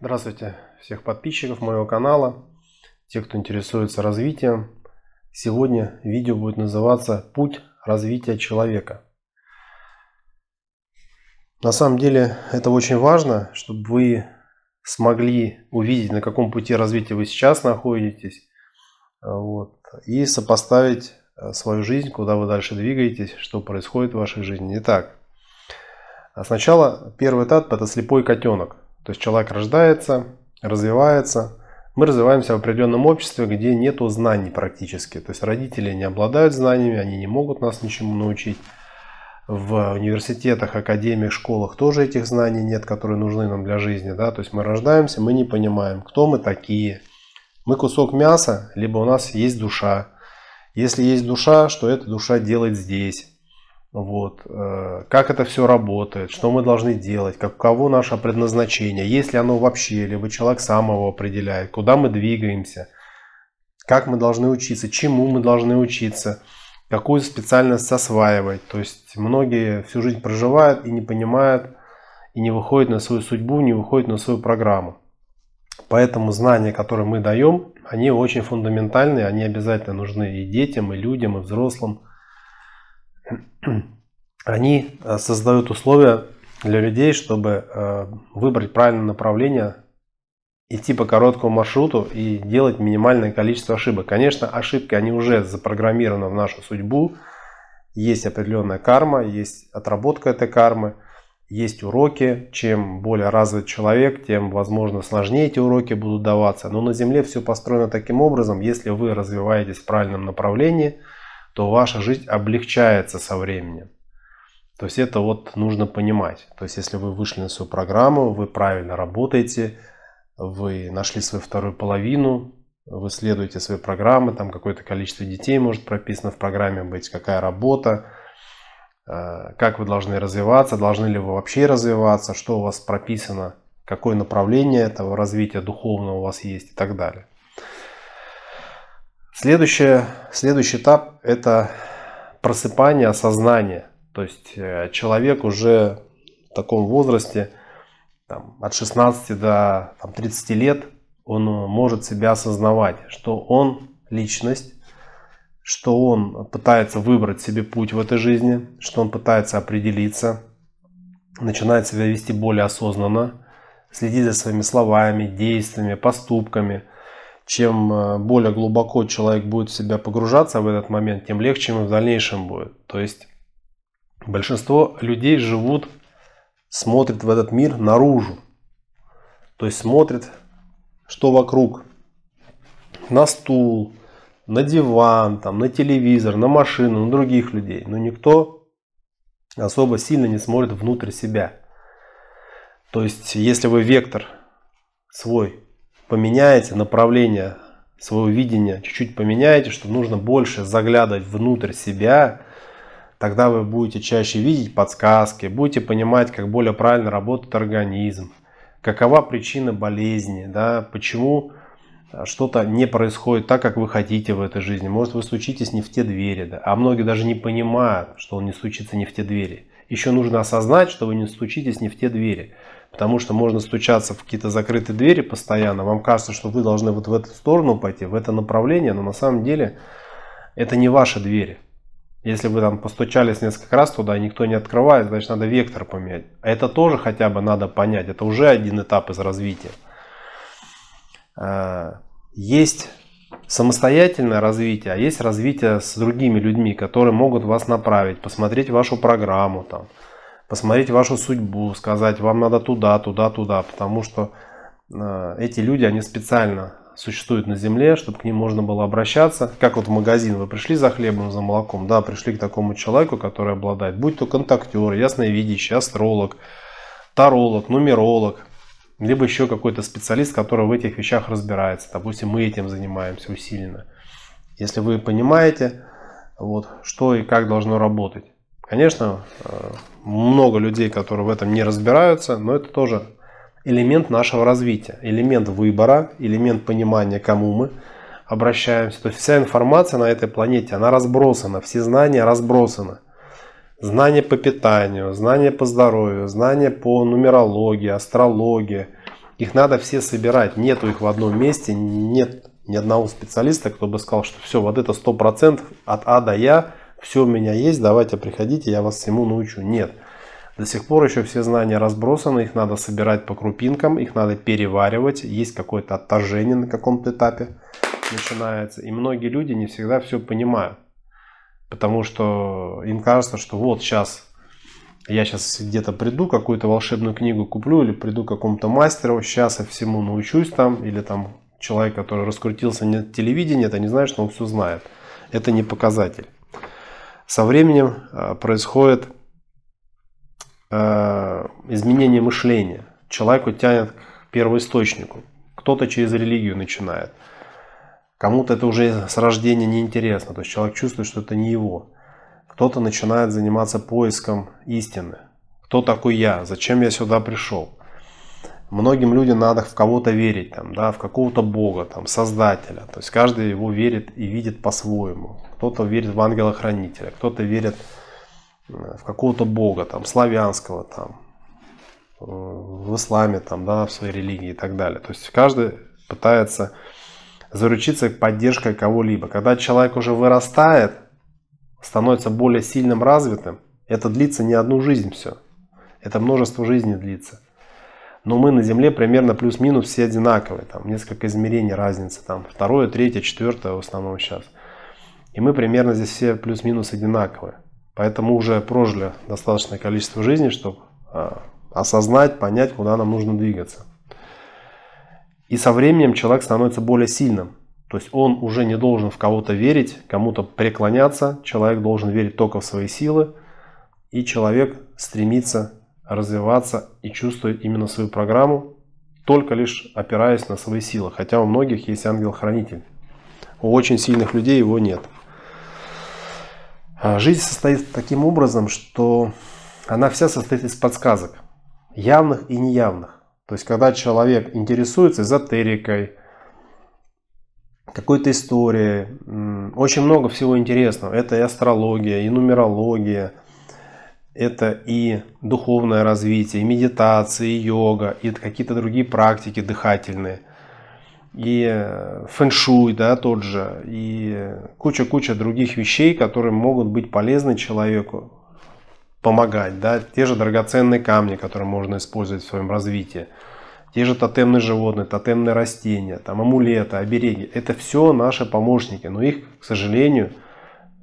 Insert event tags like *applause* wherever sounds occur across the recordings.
Здравствуйте всех подписчиков моего канала, те, кто интересуется развитием. Сегодня видео будет называться «Путь развития человека». На самом деле это очень важно, чтобы вы смогли увидеть, на каком пути развития вы сейчас находитесь, вот, и сопоставить э, свою жизнь, куда вы дальше двигаетесь, что происходит в вашей жизни. Итак, сначала первый этап – это слепой котенок – то есть человек рождается, развивается. Мы развиваемся в определенном обществе, где нету знаний практически. То есть родители не обладают знаниями, они не могут нас ничему научить. В университетах, академиях, школах тоже этих знаний нет, которые нужны нам для жизни. Да? То есть мы рождаемся, мы не понимаем, кто мы такие. Мы кусок мяса, либо у нас есть душа. Если есть душа, что эта душа делает здесь? Вот, э, как это все работает, что мы должны делать, каково наше предназначение, есть ли оно вообще, либо человек сам его определяет, куда мы двигаемся, как мы должны учиться, чему мы должны учиться, какую специальность осваивать. То есть многие всю жизнь проживают и не понимают, и не выходят на свою судьбу, не выходят на свою программу. Поэтому знания, которые мы даем, они очень фундаментальные, они обязательно нужны и детям, и людям, и взрослым – они э, создают условия для людей, чтобы э, выбрать правильное направление, идти по короткому маршруту и делать минимальное количество ошибок. Конечно, ошибки, они уже запрограммированы в нашу судьбу, есть определенная карма, есть отработка этой кармы, есть уроки. Чем более развит человек, тем, возможно, сложнее эти уроки будут даваться. Но на Земле все построено таким образом, если вы развиваетесь в правильном направлении – то ваша жизнь облегчается со временем. То есть это вот нужно понимать. То есть если вы вышли на свою программу, вы правильно работаете, вы нашли свою вторую половину, вы следуете своей программе, там какое-то количество детей может прописано в программе быть, какая работа, э, как вы должны развиваться, должны ли вы вообще развиваться, что у вас прописано, какое направление этого развития духовного у вас есть и так далее. Следующее, следующий этап – это просыпание осознания. То есть э, человек уже в таком возрасте, там, от 16 до там, 30 лет, он э, может себя осознавать, что он личность, что он пытается выбрать себе путь в этой жизни, что он пытается определиться, начинает себя вести более осознанно, следить за своими словами, действиями, поступками – чем э, более глубоко человек будет в себя погружаться в этот момент, тем легче ему в дальнейшем будет. То есть большинство людей живут, смотрят в этот мир наружу. То есть смотрят, что вокруг. На стул, на диван, там, на телевизор, на машину, на других людей. Но никто особо сильно не смотрит внутрь себя. То есть, если вы вектор свой поменяете направление своего видения, чуть-чуть поменяете, что нужно больше заглядывать внутрь себя, тогда вы будете чаще видеть подсказки, будете понимать, как более правильно работает организм, какова причина болезни, да, почему э, что-то не происходит так, как вы хотите в этой жизни. Может, вы стучитесь не в те двери, да, а многие даже не понимают, что он не стучится не в те двери. Еще нужно осознать, что вы не стучитесь не в те двери потому что можно стучаться в какие-то закрытые двери постоянно, вам кажется, что вы должны вот в эту сторону пойти, в это направление, но на самом деле это не ваши двери. Если вы там постучались несколько раз туда и никто не открывает, значит надо вектор поменять. А это тоже хотя бы надо понять, это уже один этап из развития. Э, есть самостоятельное развитие, а есть развитие с другими людьми, которые могут вас направить, посмотреть вашу программу там, посмотреть вашу судьбу, сказать, вам надо туда, туда, туда, потому что э, эти люди, они специально существуют на земле, чтобы к ним можно было обращаться. Как вот в магазин вы пришли за хлебом, за молоком, да, пришли к такому человеку, который обладает, будь то контактер, ясновидящий, астролог, таролог, нумеролог, либо еще какой-то специалист, который в этих вещах разбирается. Допустим, мы этим занимаемся усиленно. Если вы понимаете, вот, что и как должно работать. Конечно, э, много людей, которые в этом не разбираются, но это тоже элемент нашего развития, элемент выбора, элемент понимания, кому мы обращаемся. То есть вся информация на этой планете, она разбросана, все знания разбросаны. Знания по питанию, знания по здоровью, знания по нумерологии, астрологии. Их надо все собирать, нету их в одном месте, нет ни одного специалиста, кто бы сказал, что все, вот это 100% от А до Я все у меня есть, давайте приходите, я вас всему научу. Нет. До сих пор еще все знания разбросаны, их надо собирать по крупинкам, их надо переваривать, есть какое-то отторжение на каком-то этапе начинается. И многие люди не всегда все понимают, потому что им кажется, что вот сейчас я сейчас где-то приду, какую-то волшебную книгу куплю, или приду к какому-то мастеру, сейчас я всему научусь там, или там человек, который раскрутился на телевидении, это не значит, что он все знает. Это не показатель со временем э, происходит э, изменение мышления. Человеку тянет к первоисточнику. Кто-то через религию начинает. Кому-то это уже с рождения неинтересно. То есть человек чувствует, что это не его. Кто-то начинает заниматься поиском истины. Кто такой я? Зачем я сюда пришел? многим людям надо в кого-то верить, там, да, в какого-то бога, там, создателя. То есть каждый его верит и видит по-своему. Кто-то верит в ангела-хранителя, кто-то верит э, в какого-то бога, там, славянского, там, э, в исламе, там, да, в своей религии и так далее. То есть каждый пытается заручиться поддержкой кого-либо. Когда человек уже вырастает, становится более сильным, развитым, это длится не одну жизнь все. Это множество жизней длится но мы на Земле примерно плюс-минус все одинаковые, там несколько измерений разница, там второе, третье, четвертое в основном сейчас. И мы примерно здесь все плюс-минус одинаковые. Поэтому уже прожили достаточное количество жизни, чтобы а, осознать, понять, куда нам нужно двигаться. И со временем человек становится более сильным. То есть он уже не должен в кого-то верить, кому-то преклоняться. Человек должен верить только в свои силы. И человек стремится развиваться и чувствовать именно свою программу, только лишь опираясь на свои силы. Хотя у многих есть ангел-хранитель. У очень сильных людей его нет. А, жизнь состоит таким образом, что она вся состоит из подсказок. Явных и неявных. То есть, когда человек интересуется эзотерикой, какой-то историей, очень много всего интересного. Это и астрология, и нумерология – это и духовное развитие, и медитация, и йога, и какие-то другие практики дыхательные, и э, фэншуй, да, тот же, и куча-куча других вещей, которые могут быть полезны человеку, помогать, да, те же драгоценные камни, которые можно использовать в своем развитии, те же тотемные животные, тотемные растения, там амулеты, обереги, это все наши помощники, но их, к сожалению,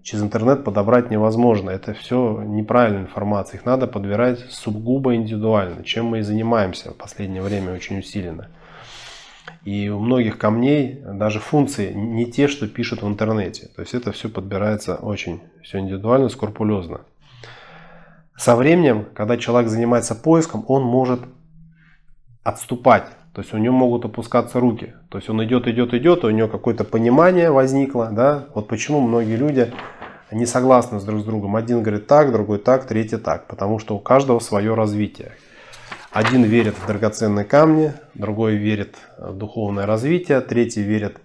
через интернет подобрать невозможно. Это все неправильная информация. Их надо подбирать сугубо индивидуально, чем мы и занимаемся в последнее время очень усиленно. И у многих камней даже функции не те, что пишут в интернете. То есть это все подбирается очень все индивидуально, скрупулезно. Со временем, когда человек занимается поиском, он может отступать. То есть у него могут опускаться руки. То есть он идет, идет, идет, и у него какое-то понимание возникло. Да? Вот почему многие люди не согласны с друг с другом. Один говорит так, другой так, третий так, потому что у каждого свое развитие. Один верит в драгоценные камни, другой верит в духовное развитие, третий верит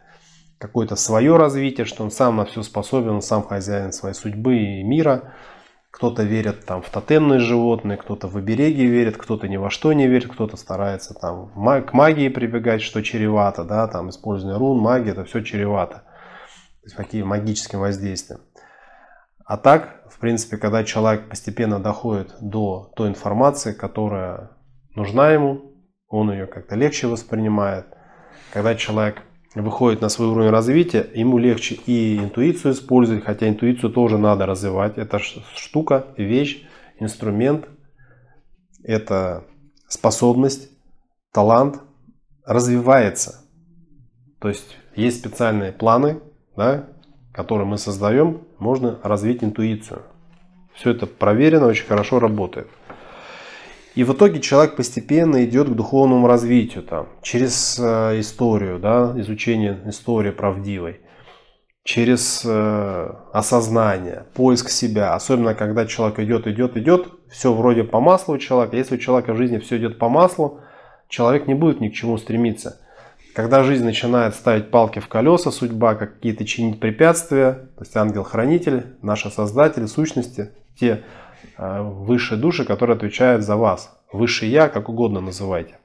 в какое-то свое развитие, что он сам на все способен, он сам хозяин своей судьбы и мира. Кто-то верит там, в тотемные животные, кто-то в обереги верит, кто-то ни во что не верит, кто-то старается там, к магии прибегать, что чревато, да, там использование рун, магии, это все чревато. То есть, какие магическим воздействием. А так, в принципе, когда человек постепенно доходит до той информации, которая нужна ему, он ее как-то легче воспринимает. Когда человек выходит на свой уровень развития, ему легче и интуицию использовать, хотя интуицию тоже надо развивать. Это штука, вещь, инструмент, это способность, талант развивается. То есть есть специальные планы, да, который мы создаем, можно развить интуицию. Все это проверено, очень хорошо работает. И в итоге человек постепенно идет к духовному развитию там, через э, историю, да, изучение истории правдивой, через э, осознание, поиск себя. Особенно, когда человек идет, идет, идет, все вроде по маслу у человека. Если у человека в жизни все идет по маслу, человек не будет ни к чему стремиться. Когда жизнь начинает ставить палки в колеса, судьба какие-то чинить препятствия, то есть ангел-хранитель, наши создатели, сущности, те э, высшие души, которые отвечают за вас. высший я, как угодно называйте.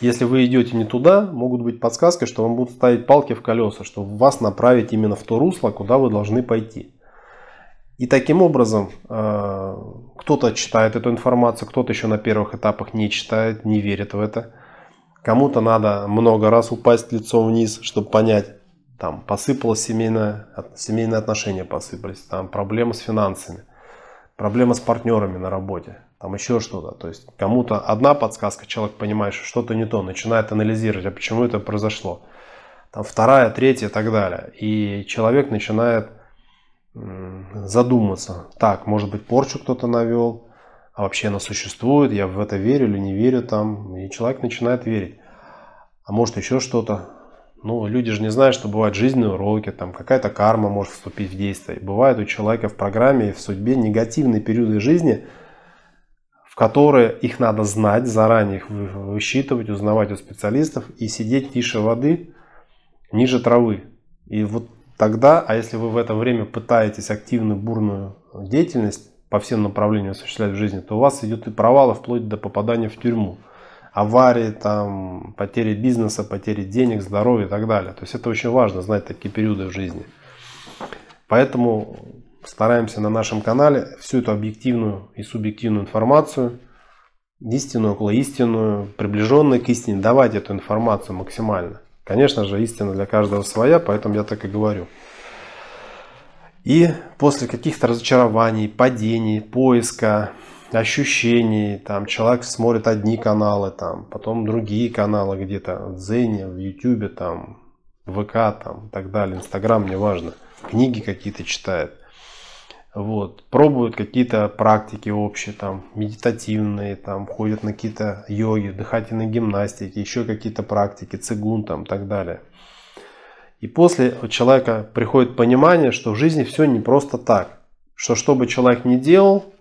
Если вы идете не туда, могут быть подсказки, что вам будут ставить палки в колеса, что вас направить именно в то русло, куда вы должны пойти. И таким образом э, кто-то читает эту информацию, кто-то еще на первых этапах не читает, не верит в это. Кому-то надо много раз упасть лицом вниз, чтобы понять, там посыпалось семейное, семейные отношения посыпались, там проблемы с финансами, проблема с партнерами на работе, там еще что-то. То есть кому-то одна подсказка, человек понимает, что что-то не то, начинает анализировать, а почему это произошло. Там вторая, третья и так далее. И человек начинает задуматься, так, может быть порчу кто-то навел, а вообще она существует, я в это верю или не верю там, и человек начинает верить. А может еще что-то. Ну, люди же не знают, что бывают жизненные уроки, там какая-то карма может вступить в действие. Бывает у человека в программе в судьбе негативные периоды жизни, в которые их надо знать заранее, их высчитывать, узнавать у специалистов и сидеть тише воды, ниже травы. И вот тогда, а если вы в это время пытаетесь активную бурную деятельность по всем направлениям осуществлять в жизни, то у вас идет и провалы вплоть до попадания в тюрьму. Аварии, там, потери бизнеса, потери денег, здоровья и так далее. То есть это очень важно знать такие периоды в жизни. Поэтому стараемся на нашем канале всю эту объективную и субъективную информацию, истинную, около истинную, приближенную к истине, давать эту информацию максимально. Конечно же, истина для каждого своя, поэтому я так и говорю. И после каких-то разочарований, падений, поиска, ощущений, там человек смотрит одни каналы, там, потом другие каналы где-то, в Дзене, в Ютубе, там, ВК, там, и так далее, Инстаграм, неважно, книги какие-то читает. Вот, пробуют какие-то практики общие, там, медитативные, там, ходят на какие-то йоги, дыхательные гимнастики, еще какие-то практики, цигун, там, и так далее. И после у человека приходит понимание, что в жизни все не просто так. Что что бы человек ни делал,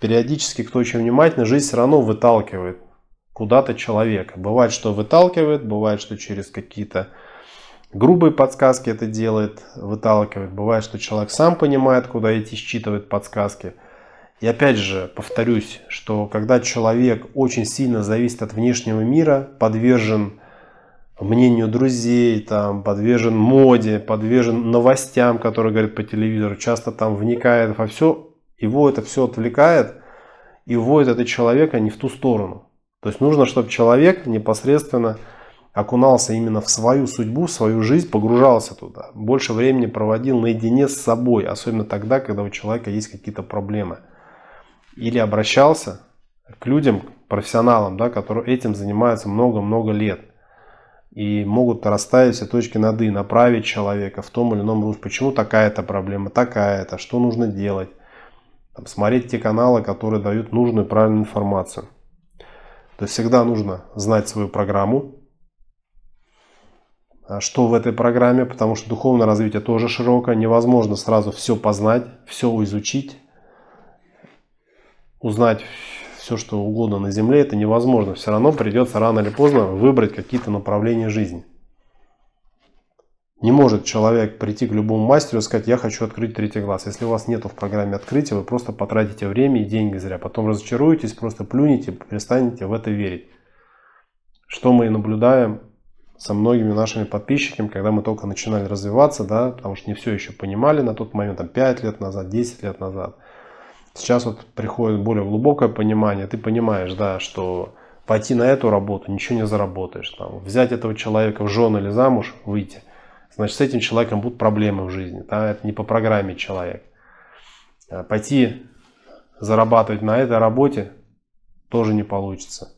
периодически, кто очень внимательно, жизнь все равно выталкивает куда-то человека. Бывает, что выталкивает, бывает, что через какие-то грубые подсказки это делает, выталкивает. Бывает, что человек сам понимает, куда идти, считывает подсказки. И опять же, повторюсь, что когда человек очень сильно зависит от внешнего мира, подвержен мнению друзей, там, подвержен моде, подвержен новостям, которые говорят по телевизору, часто там вникает во все, его это все отвлекает и вводит это человека не в ту сторону. То есть нужно, чтобы человек непосредственно окунался именно в свою судьбу, в свою жизнь, погружался туда. Больше времени проводил наедине с собой, особенно тогда, когда у человека есть какие-то проблемы. Или обращался к людям, профессионалам, да, которые этим занимаются много-много лет и могут расставить все точки над «и», направить человека в том или ином русле. Почему такая-то проблема, такая-то, что нужно делать. Там, смотреть те каналы, которые дают нужную правильную информацию. То есть всегда нужно знать свою программу, а что в этой программе, потому что духовное развитие тоже широкое, невозможно сразу все познать, все изучить, узнать все, что угодно на Земле, это невозможно. Все равно придется рано или поздно выбрать какие-то направления жизни. Не может человек прийти к любому мастеру и сказать, я хочу открыть третий глаз. Если у вас нету в программе открытия, вы просто потратите время и деньги зря. Потом разочаруетесь, просто плюнете, перестанете в это верить. Что мы и наблюдаем со многими нашими подписчиками, когда мы только начинали развиваться, да, потому что не все еще понимали на тот момент, там 5 лет назад, 10 лет назад – Сейчас вот приходит более глубокое понимание, ты понимаешь, да, что пойти на эту работу ничего не заработаешь. Там, взять этого человека в жены или замуж, выйти, значит с этим человеком будут проблемы в жизни. Да, это не по программе человек. А пойти зарабатывать на этой работе тоже не получится.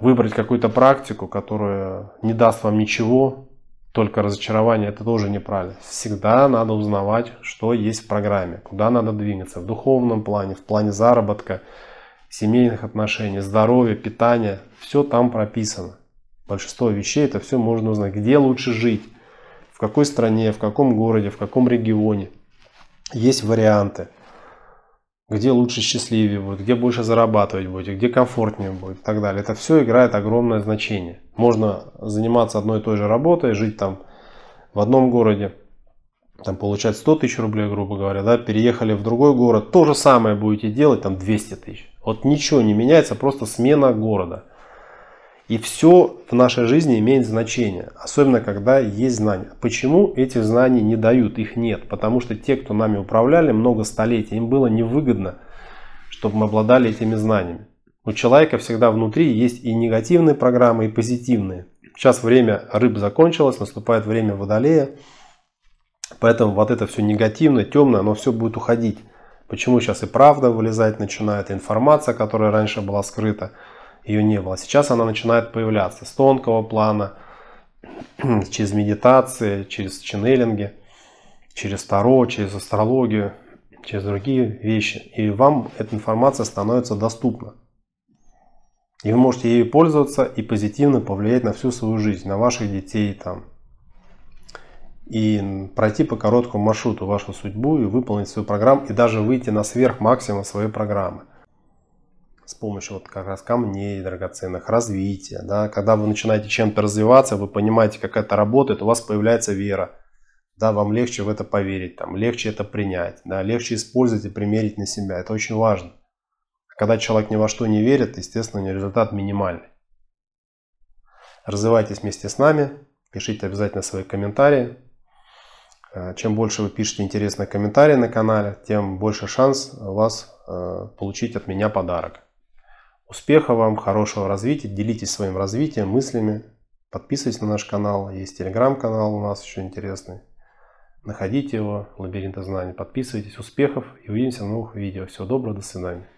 Выбрать какую-то практику, которая не даст вам ничего, только разочарование, это тоже неправильно. Всегда надо узнавать, что есть в программе, куда надо двигаться в духовном плане, в плане заработка, семейных отношений, здоровья, питания. Все там прописано. Большинство вещей это все можно узнать. Где лучше жить, в какой стране, в каком городе, в каком регионе. Есть варианты где лучше счастливее будет, где больше зарабатывать будете, где комфортнее будет и так далее. Это все играет огромное значение. Можно заниматься одной и той же работой, жить там в одном городе, там получать 100 тысяч рублей, грубо говоря, да, переехали в другой город, то же самое будете делать, там 200 тысяч. Вот ничего не меняется, просто смена города. И все в нашей жизни имеет значение, особенно когда есть знания. Почему эти знания не дают, их нет? Потому что те, кто нами управляли много столетий, им было невыгодно, чтобы мы обладали этими знаниями. У человека всегда внутри есть и негативные программы, и позитивные. Сейчас время рыб закончилось, наступает время водолея. Поэтому вот это все негативное, темное, оно все будет уходить. Почему сейчас и правда вылезать начинает, информация, которая раньше была скрыта – ее не было. Сейчас она начинает появляться с тонкого плана, *clears throat* через медитации, через ченнелинги, через таро, через астрологию, через другие вещи. И вам эта информация становится доступна. И вы можете ею пользоваться и позитивно повлиять на всю свою жизнь, на ваших детей там. И пройти по короткому маршруту вашу судьбу и выполнить свою программу, и даже выйти на сверх максимум своей программы с помощью вот как раз камней драгоценных, развития. Да? Когда вы начинаете чем-то развиваться, вы понимаете, как это работает, у вас появляется вера. Да, вам легче в это поверить, там, легче это принять, да, легче использовать и примерить на себя. Это очень важно. А когда человек ни во что не верит, естественно, результат минимальный. Развивайтесь вместе с нами, пишите обязательно свои комментарии. Э, чем больше вы пишете интересные комментарии на канале, тем больше шанс у вас э, получить от меня подарок. Успехов вам, хорошего развития, делитесь своим развитием, мыслями, подписывайтесь на наш канал, есть телеграм-канал у нас еще интересный. Находите его, лабиринта знаний, подписывайтесь, успехов и увидимся в новых видео. Всего доброго, до свидания.